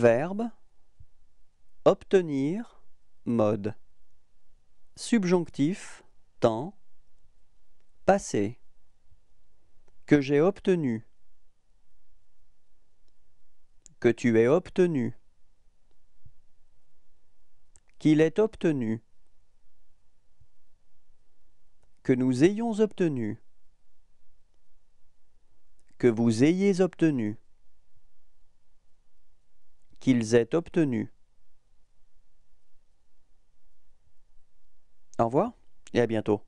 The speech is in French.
Verbe obtenir mode subjonctif temps passé que j'ai obtenu que tu aies obtenu qu'il est obtenu que nous ayons obtenu que vous ayez obtenu qu'ils aient obtenu. Au revoir et à bientôt.